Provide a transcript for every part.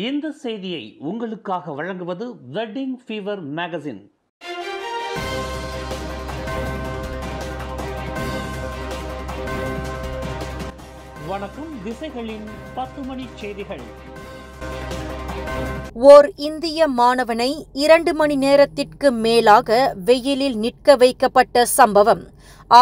இந்த செய்தியை உங்களுக்காக வழங்குவது வெட்டிங் ஃபீவர் மேகசின் வணக்கம் திசைகளின் பத்து மணி செய்திகள் ஓர் இந்திய மாணவனை இரண்டு மணி நேரத்திற்கு மேலாக வெயிலில் நிற்க வைக்கப்பட்ட சம்பவம்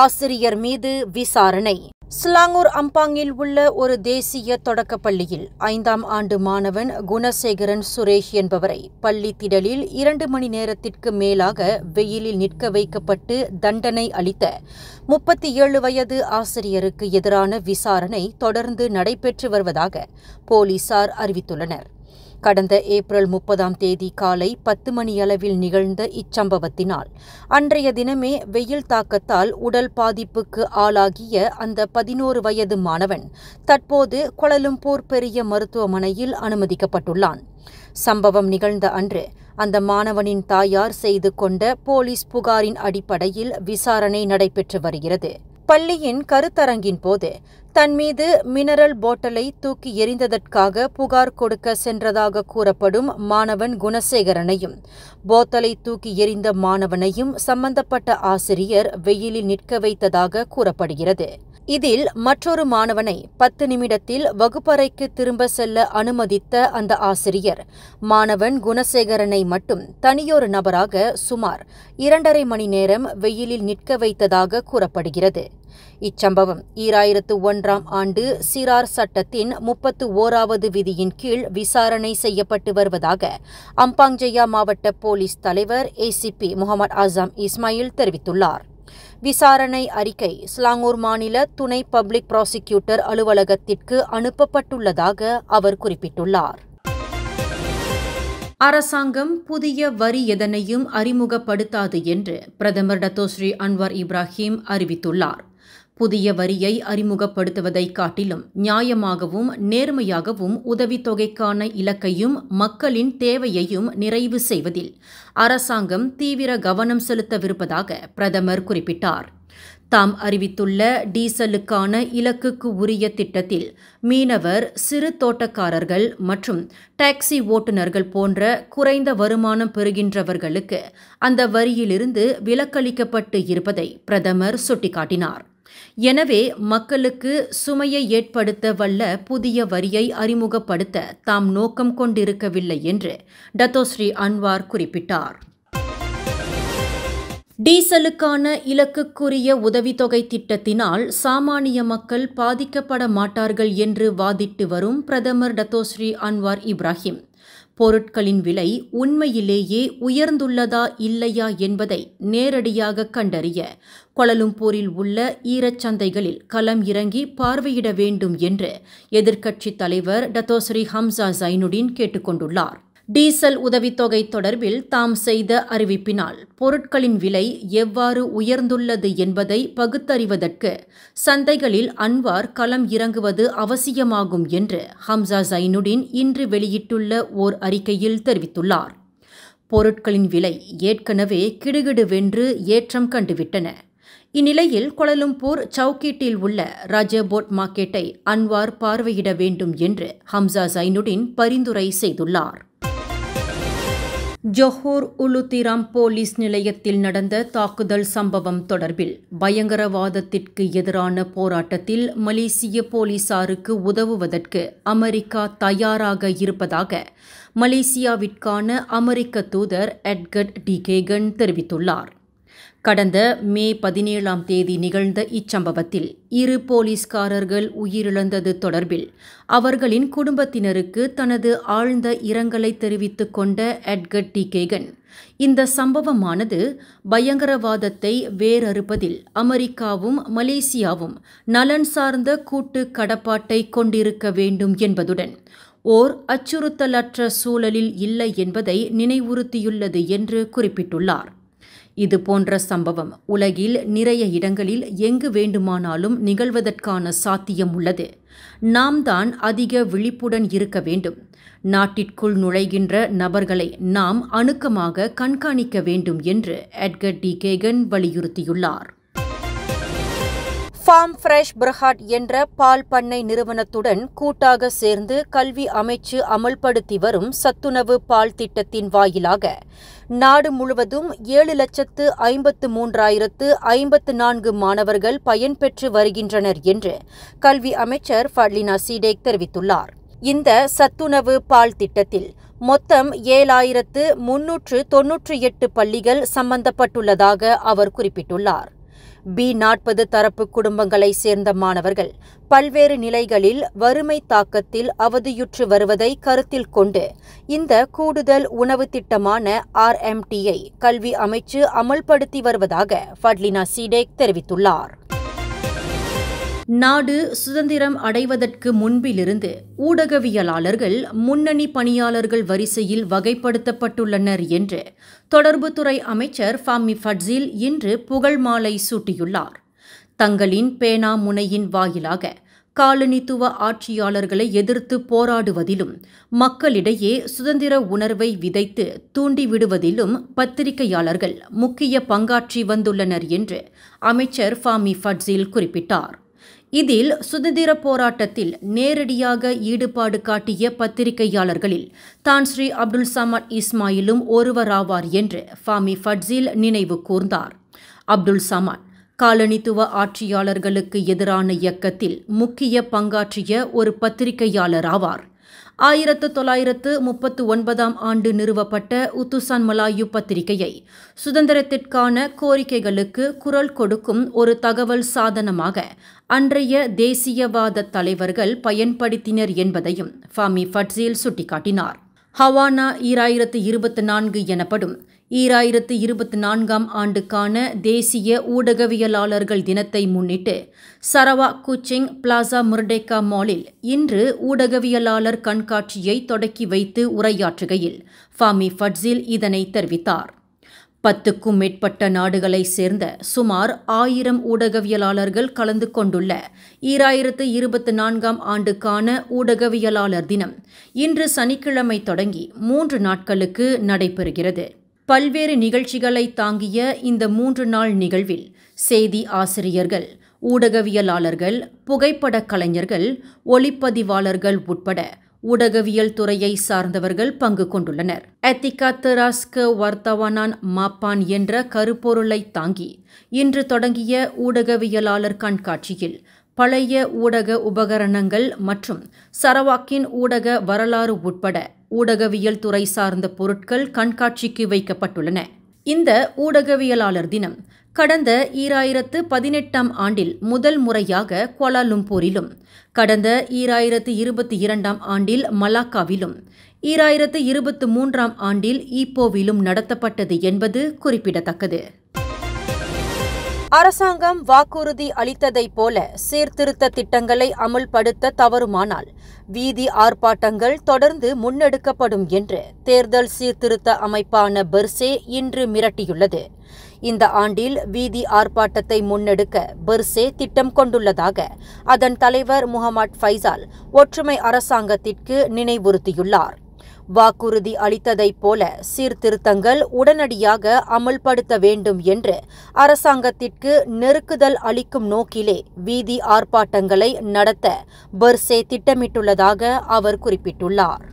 ஆசிரியர் மீது விசாரணை ஸ்லாங்கூர் அம்பாங்கில் உள்ள ஒரு தேசிய தொடக்கப்பள்ளியில் ஐந்தாம் ஆண்டு மாணவன் குணசேகரன் சுரேஷ் என்பவரை பள்ளி திடலில் இரண்டு மணி நேரத்திற்கு மேலாக வெயிலில் நிற்க வைக்கப்பட்டு தண்டனை அளித்த முப்பத்தி ஏழு வயது ஆசிரியருக்கு எதிரான விசாரணை தொடர்ந்து நடைபெற்று வருவதாக போலீசார் அறிவித்துள்ளனர் கடந்த ஏப்ரல் முப்பதாம் தேதி காலை பத்து மணியளவில் நிகழ்ந்த இச்சம்பவத்தினால் அன்றைய தினமே வெயில் தாக்கத்தால் உடல் பாதிப்புக்கு ஆளாகிய அந்த பதினோரு வயது மாணவன் தற்போது கொலலும்பூர் பெரிய மருத்துவமனையில் அனுமதிக்கப்பட்டுள்ளான் சம்பவம் நிகழ்ந்த அன்று அந்த மாணவனின் தாயார் செய்து கொண்ட போலீஸ் புகாரின் அடிப்படையில் விசாரணை நடைபெற்று வருகிறது பள்ளியின் கருத்தரங்கின் போது தன் மீது மினரல் பாட்டலை தூக்கி எறிந்ததற்காக புகார் கொடுக்க சென்றதாக கூறப்படும் மாணவன் குணசேகரனையும் போத்தலை தூக்கி எறிந்த மாணவனையும் சம்பந்தப்பட்ட ஆசிரியர் வெயிலில் நிற்க வைத்ததாக கூறப்படுகிறது இதில் மற்றொரு மாணவனை பத்து நிமிடத்தில் வகுப்பறைக்கு திரும்ப செல்ல அனுமதித்த அந்த ஆசிரியர் மாணவன் குணசேகரனை மட்டும் தனியொரு நபராக சுமார் இரண்டரை மணி நேரம் வெயிலில் நிற்க வைத்ததாக கூறப்படுகிறது இச்சம்பவம் ஈராயிரத்து ஒன்றாம் ஆண்டு சிறார் சட்டத்தின் முப்பத்து ஓராவது விதியின் கீழ் விசாரணை செய்யப்பட்டு வருவதாக அம்பாங்ஜயா மாவட்ட போலீஸ் தலைவர் ஏசிபி முகமது ஆசாம் இஸ்மாயில் தெரிவித்துள்ளார் விசாரணை அறிக்கை ஸ்லாங்கூர் மாநில துணை பப்ளிக் ப்ராசிக்யூட்டர் அலுவலகத்திற்கு அனுப்பப்பட்டுள்ளதாக அவர் குறிப்பிட்டுள்ளார் அரசாங்கம் புதிய வரி எதனையும் அறிமுகப்படுத்தாது என்று பிரதமர் டத்தோஸ்ரீ அன்வார் இப்ராஹிம் அறிவித்துள்ளார் புதிய வரியை அறிமுகப்படுத்துவதை காட்டிலும் நியாயமாகவும் நேர்மையாகவும் உதவித்தொகைக்கான இலக்கையும் மக்களின் தேவையையும் நிறைவு செய்வதில் அரசாங்கம் தீவிர கவனம் செலுத்தவிருப்பதாக பிரதமர் குறிப்பிட்டார் தாம் அறிவித்துள்ள டீசலுக்கான இலக்குக்கு உரிய திட்டத்தில் மீனவர் சிறு தோட்டக்காரர்கள் மற்றும் டாக்ஸி ஓட்டுநர்கள் போன்ற குறைந்த வருமானம் பெறுகின்றவர்களுக்கு அந்த வரியிலிருந்து விலக்களிக்கப்பட்டு இருப்பதை பிரதமர் சுட்டிக்காட்டினார் எனவே மக்களுக்கு சுமையை ஏற்படுத்த வல்ல புதிய வரியை அறிமுகப்படுத்த தாம் நோக்கம் கொண்டிருக்கவில்லை என்று டத்தோஸ்ரீ அன்வார் குறிப்பிட்டார் டீசலுக்கான இலக்குக்குரிய உதவித்தொகை திட்டத்தினால் சாமானிய மக்கள் பாதிக்கப்பட மாட்டார்கள் என்று வாதிட்டு வரும் பிரதமர் டத்தோஸ்ரீ அன்வார் இப்ராஹிம் பொருட்களின் விலை உண்மையிலேயே உயர்ந்துள்ளதா இல்லையா என்பதை நேரடியாக கண்டறிய கொலலும்பூரில் உள்ள ஈரச்சந்தைகளில் களம் இறங்கி பார்வையிட வேண்டும் என்று எதிர்க்கட்சித் தலைவர் டத்தோஸ்ரீ ஹம்சா ஜைனுடீன் கேட்டுக்கொண்டுள்ளார் டீசல் உதவித்தொகை தொடர்பில் தாம் செய்த அறிவிப்பினால் பொருட்களின் விலை எவ்வாறு உயர்ந்துள்ளது என்பதை பகுத்தறிவதற்கு சந்தைகளில் அன்வார் களம் இறங்குவது அவசியமாகும் என்று ஹம்சா ஜைனுடின் இன்று வெளியிட்டுள்ள ஓர் அறிக்கையில் தெரிவித்துள்ளார் பொருட்களின் விலை ஏற்கனவே கிடுகிடுவென்று ஏற்றம் கண்டுவிட்டன இந்நிலையில் கொலலும்பூர் சவுக்கீட்டில் உள்ள ரஜபோட் மார்க்கெட்டை அன்வார் பார்வையிட வேண்டும் என்று ஹம்சா ஜைனுடின் பரிந்துரை செய்துள்ளார் ஜஹூர் உலுத்திராம் போலீஸ் நிலையத்தில் நடந்த தாக்குதல் சம்பவம் தொடர்பில் பயங்கரவாதத்திற்கு எதிரான போராட்டத்தில் மலேசிய போலீசாருக்கு உதவுவதற்கு அமெரிக்கா தயாராக இருப்பதாக மலேசியாவிற்கான அமெரிக்க தூதர் எட்கட் டி கேகன் தெரிவித்துள்ளார் கடந்த மே பதினேழாம் தேதி நிகழ்ந்த இச்சம்பவத்தில் இரு போலீஸ்காரர்கள் உயிரிழந்தது தொடர்பில் அவர்களின் குடும்பத்தினருக்கு தனது ஆழ்ந்த இரங்கலை தெரிவித்துக் கொண்ட எட்கட் டி கேகன் இந்த சம்பவமானது பயங்கரவாதத்தை வேறறுப்பதில் அமெரிக்காவும் மலேசியாவும் நலன் சார்ந்த கூட்டு கடப்பாட்டை கொண்டிருக்க வேண்டும் என்பதுடன் ஓர் அச்சுறுத்தலற்ற சூழலில் இல்லை என்பதை நினைவுறுத்தியுள்ளது என்று குறிப்பிட்டுள்ளார் இது போன்ற சம்பவம் உலகில் நிறைய இடங்களில் எங்கு வேண்டுமானாலும் நிகழ்வதற்கான சாத்தியம் உள்ளது நாம் தான் அதிக விழிப்புடன் இருக்க வேண்டும் நாட்டிற்குள் நுழைகின்ற நபர்களை நாம் அணுக்கமாக கண்காணிக்க வேண்டும் என்று எட்கர் டி கேகன் வலியுறுத்தியுள்ளார் ஃபார்ம் ஃப்ரெஷ் பிரஹாட் என்ற பால் பண்ணை நிறுவனத்துடன் கூட்டாக சேர்ந்து கல்வி அமைச்சு அமல்படுத்தி வரும் சத்துணவு பால் திட்டத்தின் வாயிலாக நாடு முழுவதும் ஏழு லட்சத்து ஐம்பத்து மூன்றாயிரத்து ஐம்பத்து நான்கு மாணவர்கள் பயன்பெற்று வருகின்றனர் என்று கல்வி அமைச்சர் ஃபட்லினா சீடேக் தெரிவித்துள்ளார் இந்த சத்துணவு பால் திட்டத்தில் மொத்தம் ஏழாயிரத்து முன்னூற்று தொன்னூற்றி எட்டு பள்ளிகள் சம்பந்தப்பட்டுள்ளதாக அவர் குறிப்பிட்டுள்ளார் பி நாற்பது தரப்பு குடும்பங்களைச் சேர்ந்த மாணவர்கள் பல்வேறு நிலைகளில் வறுமை தாக்கத்தில் அவதியுற்று வருவதை கருத்தில் கொண்டு இந்த கூடுதல் உணவு திட்டமான ஆர்எம்டியை கல்வி அமைச்சு அமல்படுத்தி வருவதாக ஃபட்லினா சீடேக் தெரிவித்துள்ளார் நாடு சுதந்திரம் அடைவதற்கு முன்பிலிருந்து ஊடகவியலாளர்கள் முன்னணி பணியாளர்கள் வரிசையில் வகைப்படுத்தப்பட்டுள்ளனர் என்று தொடர்புத்துறை அமைச்சர் ஃபாமி ஃபட்ஸில் இன்று புகழ் மாலை சூட்டியுள்ளார் தங்களின் பேனா முனையின் வாயிலாக காலனித்துவ ஆட்சியாளர்களை எதிர்த்து போராடுவதிலும் மக்களிடையே சுதந்திர உணர்வை விதைத்து தூண்டிவிடுவதிலும் பத்திரிகையாளர்கள் முக்கிய பங்காற்றி வந்துள்ளனர் என்று அமைச்சர் ஃபாமி ஃபட்ஸில் குறிப்பிட்டார் இதில் சுதந்திர போராட்டத்தில் நேரடியாக ஈடுபாடு காட்டிய பத்திரிகையாளர்களில் தான் ஸ்ரீ அப்துல் சமான் இஸ்மாயிலும் ஒருவராவார் என்று ஃபாமி ஃபட்ஸில் நினைவு கூர்ந்தார் அப்துல் சமான் காலனித்துவ ஆட்சியாளர்களுக்கு எதிரான இயக்கத்தில் முக்கிய பங்காற்றிய ஒரு பத்திரிகையாளர் ஆவார் ஆயிரத்து தொள்ளாயிரத்து முப்பத்து ஒன்பதாம் ஆண்டு நிறுவப்பட்ட உத்துசான் மலாயு பத்திரிகையை சுதந்திரத்திற்கான கோரிக்கைகளுக்கு குரல் கொடுக்கும் ஒரு தகவல் சாதனமாக அன்றைய தேசியவாத தலைவர்கள் பயன்படுத்தினர் என்பதையும் ஃபாமி ஃபட்ஸில் சுட்டிக்காட்டினார் ஹவானா ஈராயிரத்து இருபத்தி நான்கு எனப்படும் ஈராயிரத்து இருபத்தி நான்காம் ஆண்டுக்கான தேசிய ஊடகவியலாளர்கள் தினத்தை முன்னிட்டு சரவா குச்சிங் பிளாசா முர்டேக்கா மாலில் இன்று ஊடகவியலாளர் கண்காட்சியை தொடக்கி வைத்து உரையாற்றுகையில் ஃபாமி ஃபட்ஸில் இதனை தெரிவித்தார் பத்துக்கும் மேற்பட்ட நாடுகளைச் சேர்ந்த சுமார் ஆயிரம் ஊடகவியலாளர்கள் கலந்து கொண்டுள்ள ஈராயிரத்து இருபத்தி நான்காம் ஆண்டுக்கான ஊடகவியலாளர் தினம் இன்று சனிக்கிழமை தொடங்கி மூன்று நாட்களுக்கு நடைபெறுகிறது பல்வேறு நிகழ்ச்சிகளை தாங்கிய இந்த மூன்று நாள் நிகழ்வில் செய்தி ஆசிரியர்கள் ஊடகவியலாளர்கள் புகைப்படக் கலைஞர்கள் ஒளிப்பதிவாளர்கள் உட்பட ஊடகவியல் துறையை சார்ந்தவர்கள் பங்கு கொண்டுள்ளனர் தராஸ்க வர்த்தவானான் மாப்பான் என்ற கருப்பொருளை தாங்கி இன்று தொடங்கிய ஊடகவியலாளர் கண்காட்சியில் பழைய ஊடக உபகரணங்கள் மற்றும் சரவாக்கின் ஊடக வரலாறு உட்பட ஊடகவியல் துறை சார்ந்த பொருட்கள் கண்காட்சிக்கு வைக்கப்பட்டுள்ளன இந்த ஊடகவியலாளர் தினம் கடந்த ஈராயிரத்து பதினெட்டாம் ஆண்டில் முதல் முறையாக குவாலாலும்பூரிலும் கடந்த ஈராயிரத்து இருபத்தி இரண்டாம் ஆண்டில் மலாக்காவிலும் ஈராயிரத்து இருபத்து மூன்றாம் ஆண்டில் ஈப்போவிலும் நடத்தப்பட்டது என்பது குறிப்பிடத்தக்கது அரசாங்கம் வாக்குறுதி அளித்ததைப் போல சீர்திருத்த திட்டங்களை அமுல்படுத்த தவறுமானால் வீதி ஆர்ப்பாட்டங்கள் தொடர்ந்து முன்னெடுக்கப்படும் என்று தேர்தல் சீர்திருத்த அமைப்பான பெர்சே இன்று மிரட்டியுள்ளது இந்த ஆண்டில் வீதி ஆர்ப்பாட்டத்தை முன்னெடுக்க பெர்சே திட்டம் கொண்டுள்ளதாக அதன் தலைவர் முகமது ஃபைசால் ஒற்றுமை அரசாங்கத்திற்கு நினைவுறுத்தியுள்ளார் வாக்குறுதி அளித்ததைப் போல சீர்திருத்தங்கள் உடனடியாக அமல்படுத்த வேண்டும் என்று அரசாங்கத்திற்கு நெருக்குதல் அளிக்கும் நோக்கிலே வீதி ஆர்ப்பாட்டங்களை நடத்த பர்சே திட்டமிட்டுள்ளதாக அவர் குறிப்பிட்டுள்ளார்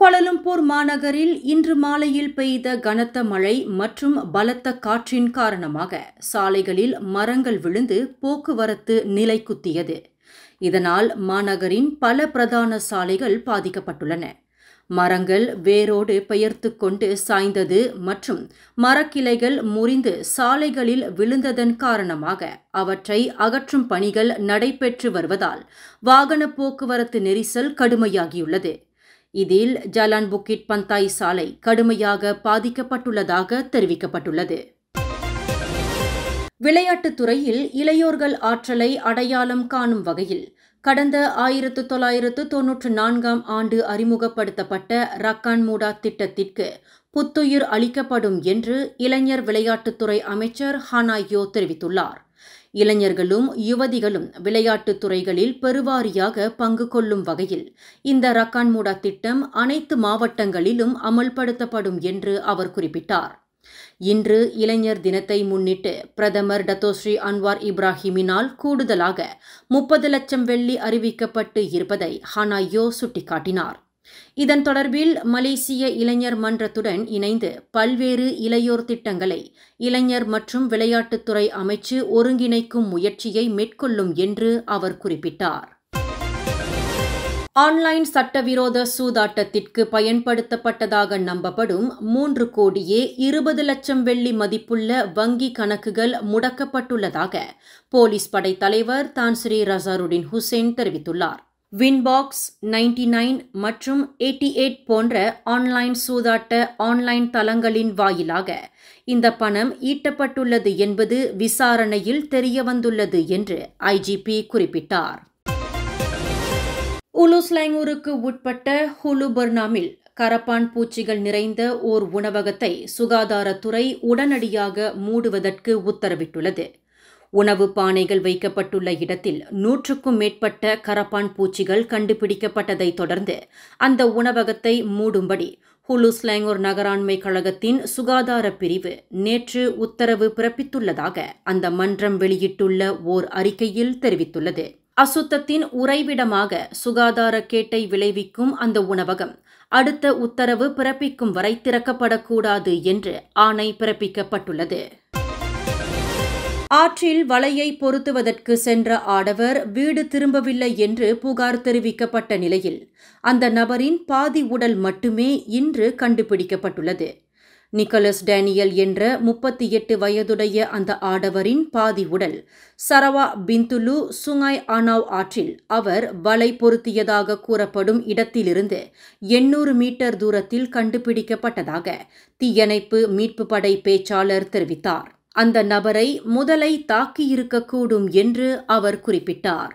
கோலலம்பூர் மாநகரில் இன்று மாலையில் பெய்த கனத்த மழை மற்றும் பலத்த காற்றின் காரணமாக சாலைகளில் மரங்கள் விழுந்து போக்குவரத்து நிலைக்குத்தியது இதனால் மாநகரின் பல பிரதான சாலைகள் பாதிக்கப்பட்டுள்ளன மரங்கள் வேரோடு பெயர்த்து கொண்டு சாய்ந்தது மற்றும் மரக்கிளைகள் முறிந்து சாலைகளில் விழுந்ததன் காரணமாக அவற்றை அகற்றும் பணிகள் நடைபெற்று வருவதால் வாகன போக்குவரத்து நெரிசல் கடுமையாகியுள்ளது இதில் ஜலான் புக்கிட் பந்தாய் சாலை கடுமையாக பாதிக்கப்பட்டுள்ளதாக தெரிவிக்கப்பட்டுள்ளது விளையாட்டுத் துறையில் இளையோர்கள் ஆற்றலை அடையாளம் காணும் வகையில் கடந்த ஆயிரத்து தொள்ளாயிரத்து தொன்னூற்று நான்காம் ஆண்டு அறிமுகப்படுத்தப்பட்ட ரக்கான் மூடா திட்டத்திற்கு புத்துயிர் அளிக்கப்படும் என்று இளைஞர் விளையாட்டுத்துறை அமைச்சர் ஹனாயோ தெரிவித்துள்ளார் இளைஞர்களும் யுவதிகளும் விளையாட்டுத் துறைகளில் பெருவாரியாக பங்கு கொள்ளும் வகையில் இந்த ரக்கான் மூடா திட்டம் அனைத்து மாவட்டங்களிலும் அமல்படுத்தப்படும் என்று அவர் குறிப்பிட்டார் இன்று இளைஞர் தினத்தை முன்னிட்டு பிரதமர் டத்தோஸ்ரீ அன்வார் இப்ராஹிமினால் கூடுதலாக முப்பது லட்சம் வெள்ளி அறிவிக்கப்பட்டு இருப்பதை ஹனாயோ சுட்டிக்காட்டினார் இதன் தொடர்பில் மலேசிய இளைஞர் மன்றத்துடன் இணைந்து பல்வேறு இளையோர் திட்டங்களை இளைஞர் மற்றும் விளையாட்டுத்துறை அமைச்சு ஒருங்கிணைக்கும் முயற்சியை மேற்கொள்ளும் என்று அவர் குறிப்பிட்டார் ஆன்லைன் சட்டவிரோத சூதாட்டத்திற்கு பயன்படுத்தப்பட்டதாக நம்பப்படும் மூன்று கோடியே இருபது லட்சம் வெள்ளி மதிப்புள்ள வங்கி கணக்குகள் முடக்கப்பட்டுள்ளதாக போலீஸ் படை தலைவர் தான்ஸ்ரீ ரசாருடின் ஹுசேன் தெரிவித்துள்ளார் வின்பாக்ஸ் நைன்டி நைன் மற்றும் எயிட்டி எயிட் போன்ற ஆன்லைன் சூதாட்ட ஆன்லைன் தளங்களின் வாயிலாக இந்த பணம் ஈட்டப்பட்டுள்ளது என்பது விசாரணையில் தெரியவந்துள்ளது என்று ஐஜிபி குறிப்பிட்டார் உலுஸ்லாங்கூருக்கு உட்பட்ட ஹுலுபர்னாமில் கரப்பான் பூச்சிகள் நிறைந்த ஓர் உணவகத்தை சுகாதாரத்துறை உடனடியாக மூடுவதற்கு உத்தரவிட்டுள்ளது உணவு பானைகள் வைக்கப்பட்டுள்ள இடத்தில் நூற்றுக்கும் மேற்பட்ட கரப்பான் பூச்சிகள் கண்டுபிடிக்கப்பட்டதைத் தொடர்ந்து அந்த உணவகத்தை மூடும்படி ஹுலுஸ்லாங்கூர் நகராண்மை கழகத்தின் சுகாதார பிரிவு நேற்று உத்தரவு பிறப்பித்துள்ளதாக அந்த மன்றம் வெளியிட்டுள்ள ஓர் அறிக்கையில் தெரிவித்துள்ளது அசுத்தத்தின் உறைவிடமாக சுகாதார கேட்டை விளைவிக்கும் அந்த உணவகம் அடுத்த உத்தரவு பிறப்பிக்கும் வரை திறக்கப்படக்கூடாது என்று ஆணை பிறப்பிக்கப்பட்டுள்ளது ஆற்றில் வலையை பொருத்துவதற்கு சென்ற ஆடவர் வீடு திரும்பவில்லை என்று புகார் தெரிவிக்கப்பட்ட நிலையில் அந்த நபரின் பாதி உடல் மட்டுமே இன்று கண்டுபிடிக்கப்பட்டுள்ளது நிக்கலஸ் டேனியல் என்ற முப்பத்தி எட்டு வயதுடைய அந்த ஆடவரின் பாதி உடல் சரவா பிந்துலு சுங்காய் அனாவ் ஆற்றில் அவர் வலை பொருத்தியதாக கூறப்படும் இடத்திலிருந்து எண்ணூறு மீட்டர் தூரத்தில் கண்டுபிடிக்கப்பட்டதாக தீயணைப்பு மீட்பு படை பேச்சாளர் தெரிவித்தார் அந்த நபரை முதலை தாக்கியிருக்கக்கூடும் என்று அவர் குறிப்பிட்டார்